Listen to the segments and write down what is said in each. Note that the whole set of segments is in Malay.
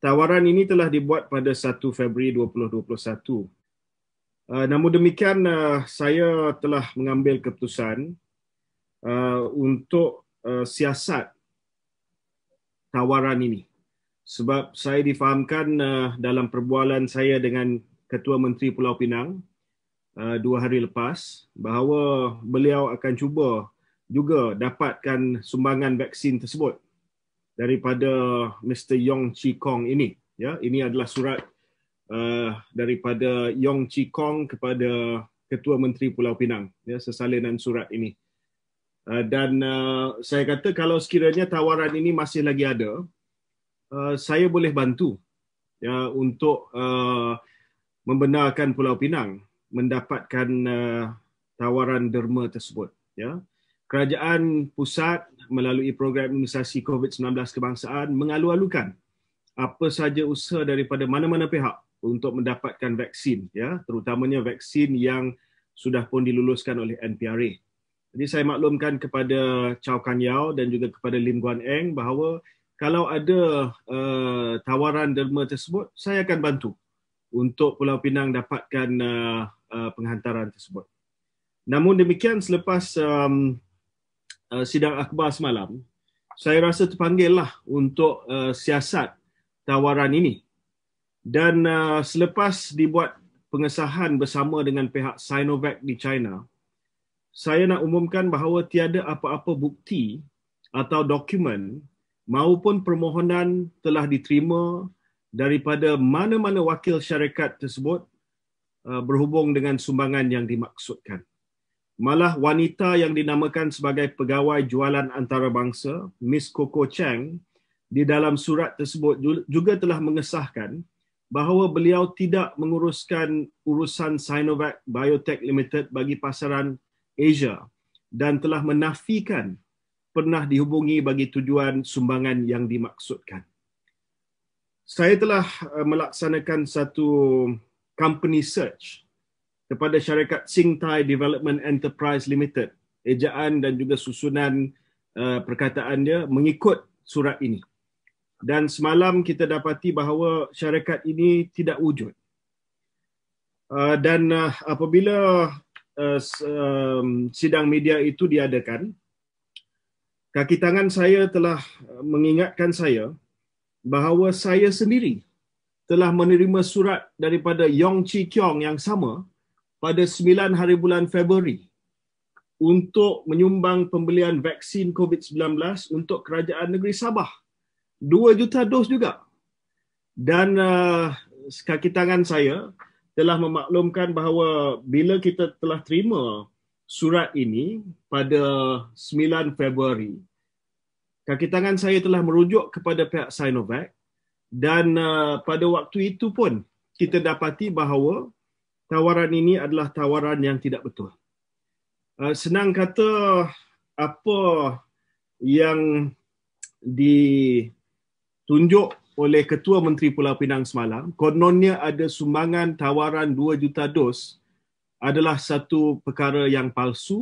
Tawaran ini telah dibuat pada 1 Februari 2021. Uh, namun demikian uh, saya telah mengambil keputusan uh, untuk uh, siasat tawaran ini sebab saya difahamkan uh, dalam perbualan saya dengan Ketua Menteri Pulau Pinang uh, dua hari lepas bahawa beliau akan cuba juga dapatkan sumbangan vaksin tersebut daripada Mr Yong Chi Kong ini ya ini adalah surat uh, daripada Yong Chi Kong kepada Ketua Menteri Pulau Pinang ya sesalinan surat ini uh, dan uh, saya kata kalau sekiranya tawaran ini masih lagi ada uh, saya boleh bantu ya untuk uh, membenarkan Pulau Pinang mendapatkan uh, tawaran derma tersebut ya kerajaan pusat melalui program imunisasi COVID-19 kebangsaan mengalu-alukan apa saja usaha daripada mana-mana pihak untuk mendapatkan vaksin ya terutamanya vaksin yang sudah pun diluluskan oleh NPRA. Jadi saya maklumkan kepada Chow Kan Yao dan juga kepada Lim Guan Eng bahawa kalau ada uh, tawaran derma tersebut saya akan bantu untuk Pulau Pinang dapatkan uh, uh, penghantaran tersebut. Namun demikian selepas um, uh, sidang akhbar semalam, saya rasa terpanggil lah untuk uh, siasat tawaran ini. Dan uh, selepas dibuat pengesahan bersama dengan pihak Sinovac di China, saya nak umumkan bahawa tiada apa-apa bukti atau dokumen maupun permohonan telah diterima daripada mana-mana wakil syarikat tersebut uh, berhubung dengan sumbangan yang dimaksudkan. Malah wanita yang dinamakan sebagai pegawai jualan antarabangsa, Miss Coco Chang, di dalam surat tersebut juga telah mengesahkan bahawa beliau tidak menguruskan urusan Sinovac Biotech Limited bagi pasaran Asia dan telah menafikan pernah dihubungi bagi tujuan sumbangan yang dimaksudkan. Saya telah eh, melaksanakan satu company search kepada syarikat Singtai Development Enterprise Limited. Ejaan dan juga susunan uh, perkataan dia mengikut surat ini. Dan semalam kita dapati bahawa syarikat ini tidak wujud. Uh, dan uh, apabila uh, um, sidang media itu diadakan, kaki tangan saya telah uh, mengingatkan saya bahawa saya sendiri telah menerima surat daripada Yong Chi Kiong yang sama pada 9 hari bulan Februari untuk menyumbang pembelian vaksin COVID-19 untuk kerajaan negeri Sabah. 2 juta dos juga. Dan uh, kaki tangan saya telah memaklumkan bahawa bila kita telah terima surat ini pada 9 Februari, kaki tangan saya telah merujuk kepada pihak Sinovac dan uh, pada waktu itu pun kita dapati bahawa tawaran ini adalah tawaran yang tidak betul. Eh, senang kata apa yang ditunjuk oleh Ketua Menteri Pulau Pinang semalam, kononnya ada sumbangan tawaran 2 juta dos adalah satu perkara yang palsu.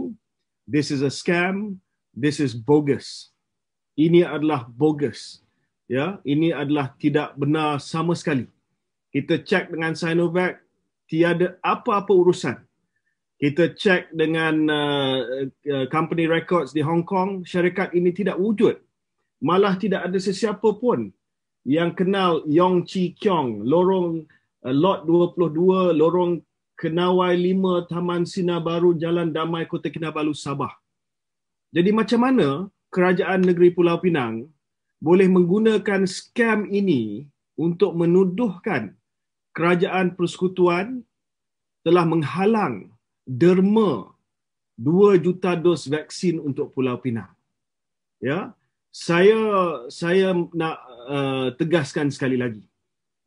This is a scam. This is bogus. Ini adalah bogus. Ya, ini adalah tidak benar sama sekali. Kita cek dengan Sinovac, tiada apa-apa urusan. Kita cek dengan uh, uh, company records di Hong Kong, syarikat ini tidak wujud. Malah tidak ada sesiapa pun yang kenal Yong Chi Kiong, lorong uh, lot 22, lorong Kenawai 5, Taman Sinar Baru, Jalan Damai, Kota Kinabalu, Sabah. Jadi macam mana kerajaan negeri Pulau Pinang boleh menggunakan skam ini untuk menuduhkan kerajaan persekutuan telah menghalang derma 2 juta dos vaksin untuk Pulau Pinang. Ya. Saya saya nak uh, tegaskan sekali lagi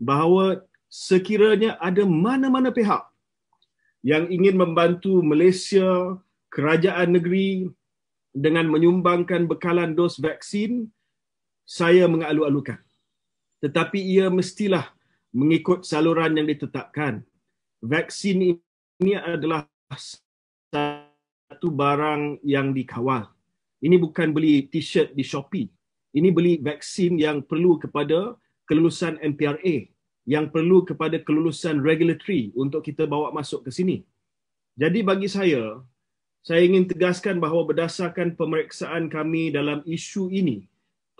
bahawa sekiranya ada mana-mana pihak yang ingin membantu Malaysia kerajaan negeri dengan menyumbangkan bekalan dos vaksin saya mengalu-alukan. Tetapi ia mestilah mengikut saluran yang ditetapkan. Vaksin ini adalah satu barang yang dikawal. Ini bukan beli t-shirt di Shopee. Ini beli vaksin yang perlu kepada kelulusan MPRA, yang perlu kepada kelulusan regulatory untuk kita bawa masuk ke sini. Jadi bagi saya, saya ingin tegaskan bahawa berdasarkan pemeriksaan kami dalam isu ini,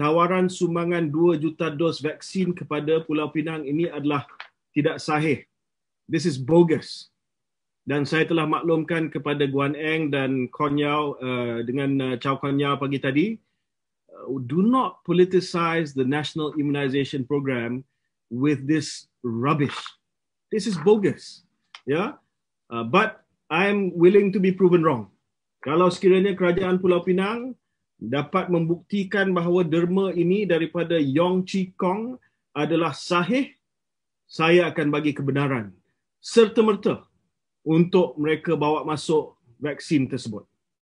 tawaran sumbangan 2 juta dos vaksin kepada Pulau Pinang ini adalah tidak sahih. This is bogus. Dan saya telah maklumkan kepada Guan Eng dan Kon Yao uh, dengan uh, Chow Kon Yao pagi tadi, uh, do not politicize the National Immunization Program with this rubbish. This is bogus. Yeah, uh, but I'm willing to be proven wrong. Kalau sekiranya kerajaan Pulau Pinang dapat membuktikan bahawa derma ini daripada Yong Chi Kong adalah sahih, saya akan bagi kebenaran serta-merta untuk mereka bawa masuk vaksin tersebut.